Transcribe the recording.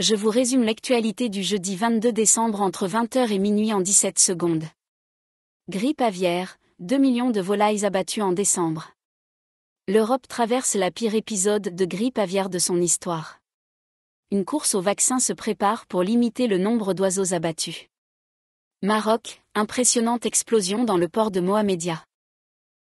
je vous résume l'actualité du jeudi 22 décembre entre 20h et minuit en 17 secondes. Grippe aviaire, 2 millions de volailles abattues en décembre. L'Europe traverse la pire épisode de grippe aviaire de son histoire. Une course au vaccin se prépare pour limiter le nombre d'oiseaux abattus. Maroc, impressionnante explosion dans le port de Mohamedia.